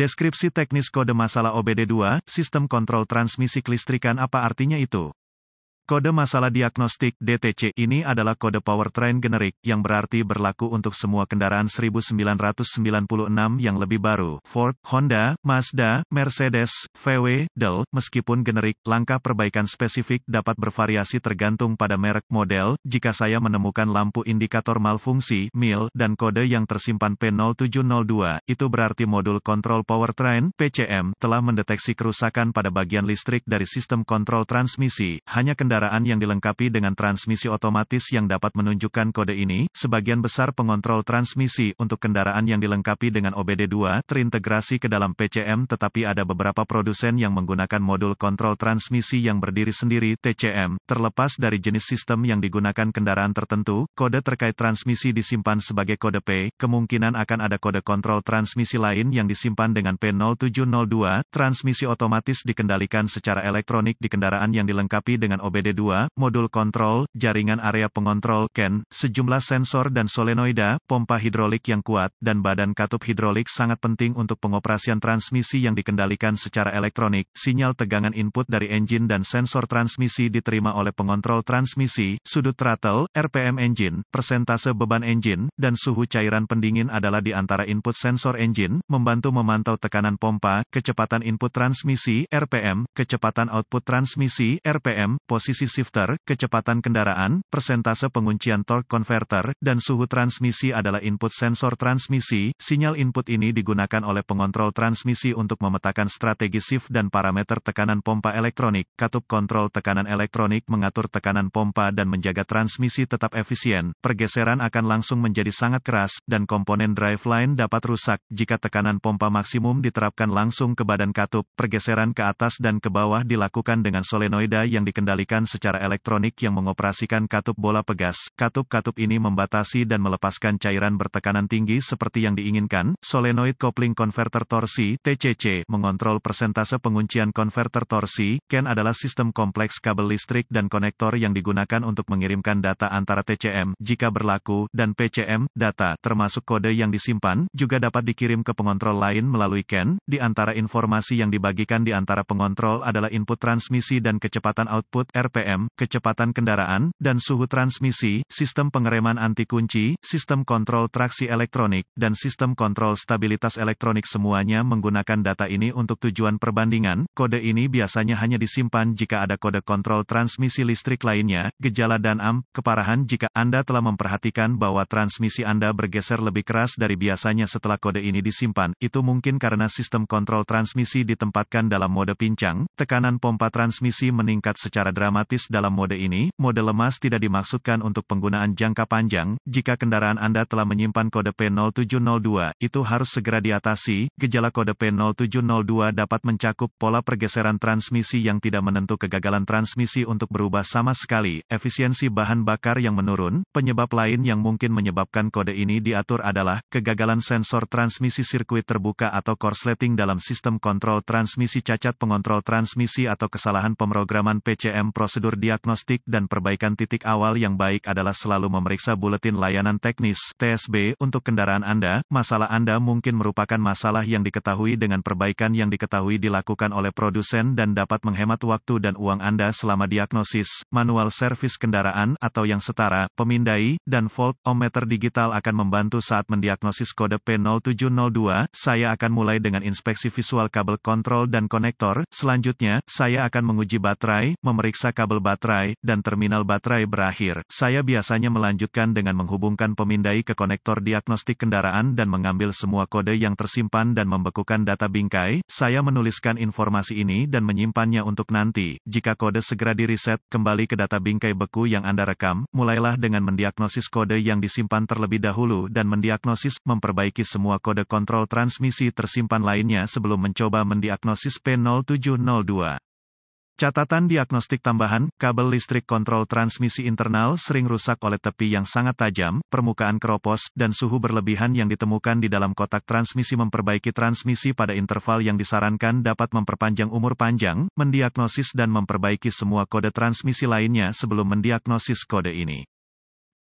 Deskripsi teknis kode masalah OBD2, sistem kontrol transmisi kelistrikan apa artinya itu? Kode masalah diagnostik DTC ini adalah kode powertrain generik yang berarti berlaku untuk semua kendaraan 1996 yang lebih baru, Ford, Honda, Mazda, Mercedes, VW, Dell, meskipun generik, langkah perbaikan spesifik dapat bervariasi tergantung pada merek model. Jika saya menemukan lampu indikator malfungsi (MIL) dan kode yang tersimpan P0702, itu berarti modul kontrol powertrain (PCM) telah mendeteksi kerusakan pada bagian listrik dari sistem kontrol transmisi. Hanya kendaraan kendaraan yang dilengkapi dengan transmisi otomatis yang dapat menunjukkan kode ini, sebagian besar pengontrol transmisi untuk kendaraan yang dilengkapi dengan OBD2 terintegrasi ke dalam PCM tetapi ada beberapa produsen yang menggunakan modul kontrol transmisi yang berdiri sendiri TCM, terlepas dari jenis sistem yang digunakan kendaraan tertentu, kode terkait transmisi disimpan sebagai kode P, kemungkinan akan ada kode kontrol transmisi lain yang disimpan dengan P0702, transmisi otomatis dikendalikan secara elektronik di kendaraan yang dilengkapi dengan OBD PD2, modul kontrol, jaringan area pengontrol CAN, sejumlah sensor dan solenoida, pompa hidrolik yang kuat, dan badan katup hidrolik sangat penting untuk pengoperasian transmisi yang dikendalikan secara elektronik. Sinyal tegangan input dari engine dan sensor transmisi diterima oleh pengontrol transmisi, sudut throttle, RPM engine, persentase beban engine, dan suhu cairan pendingin adalah di antara input sensor engine, membantu memantau tekanan pompa, kecepatan input transmisi, RPM, kecepatan output transmisi, RPM, posisi posisi shifter, kecepatan kendaraan, persentase penguncian torque converter, dan suhu transmisi adalah input sensor transmisi. Sinyal input ini digunakan oleh pengontrol transmisi untuk memetakan strategi shift dan parameter tekanan pompa elektronik. Katup kontrol tekanan elektronik mengatur tekanan pompa dan menjaga transmisi tetap efisien. Pergeseran akan langsung menjadi sangat keras, dan komponen drive line dapat rusak jika tekanan pompa maksimum diterapkan langsung ke badan katup. Pergeseran ke atas dan ke bawah dilakukan dengan solenoida yang dikendalikan dilakukan secara elektronik yang mengoperasikan katup bola pegas. Katup-katup ini membatasi dan melepaskan cairan bertekanan tinggi seperti yang diinginkan. Solenoid Coupling Converter Torsi (TCC) mengontrol persentase penguncian konverter torsi. CAN adalah sistem kompleks kabel listrik dan konektor yang digunakan untuk mengirimkan data antara TCM jika berlaku dan PCM data termasuk kode yang disimpan juga dapat dikirim ke pengontrol lain melalui CAN. Di antara informasi yang dibagikan di antara pengontrol adalah input transmisi dan kecepatan output RP RPM, kecepatan kendaraan, dan suhu transmisi, sistem pengereman anti kunci, sistem kontrol traksi elektronik, dan sistem kontrol stabilitas elektronik semuanya menggunakan data ini untuk tujuan perbandingan. Kode ini biasanya hanya disimpan jika ada kode kontrol transmisi listrik lainnya, gejala dan AM, keparahan jika Anda telah memperhatikan bahwa transmisi Anda bergeser lebih keras dari biasanya setelah kode ini disimpan, itu mungkin karena sistem kontrol transmisi ditempatkan dalam mode pincang, tekanan pompa transmisi meningkat secara dramatis otomatis dalam mode ini, mode lemas tidak dimaksudkan untuk penggunaan jangka panjang, jika kendaraan Anda telah menyimpan kode P0702, itu harus segera diatasi, gejala kode P0702 dapat mencakup pola pergeseran transmisi yang tidak menentu kegagalan transmisi untuk berubah sama sekali, efisiensi bahan bakar yang menurun, penyebab lain yang mungkin menyebabkan kode ini diatur adalah, kegagalan sensor transmisi sirkuit terbuka atau korsleting dalam sistem kontrol transmisi cacat pengontrol transmisi atau kesalahan pemrograman PCM prosedur diagnostik dan perbaikan titik awal yang baik adalah selalu memeriksa buletin layanan teknis TSB untuk kendaraan Anda. Masalah Anda mungkin merupakan masalah yang diketahui dengan perbaikan yang diketahui dilakukan oleh produsen dan dapat menghemat waktu dan uang Anda selama diagnosis, manual servis kendaraan atau yang setara, pemindai, dan volt ometer digital akan membantu saat mendiagnosis kode P0702. Saya akan mulai dengan inspeksi visual kabel kontrol dan konektor. Selanjutnya, saya akan menguji baterai, memeriksa kabel baterai, dan terminal baterai berakhir. Saya biasanya melanjutkan dengan menghubungkan pemindai ke konektor diagnostik kendaraan dan mengambil semua kode yang tersimpan dan membekukan data bingkai. Saya menuliskan informasi ini dan menyimpannya untuk nanti. Jika kode segera diriset, kembali ke data bingkai beku yang Anda rekam, mulailah dengan mendiagnosis kode yang disimpan terlebih dahulu dan mendiagnosis, memperbaiki semua kode kontrol transmisi tersimpan lainnya sebelum mencoba mendiagnosis P0702. Catatan diagnostik tambahan, kabel listrik kontrol transmisi internal sering rusak oleh tepi yang sangat tajam, permukaan keropos, dan suhu berlebihan yang ditemukan di dalam kotak transmisi memperbaiki transmisi pada interval yang disarankan dapat memperpanjang umur panjang, mendiagnosis dan memperbaiki semua kode transmisi lainnya sebelum mendiagnosis kode ini.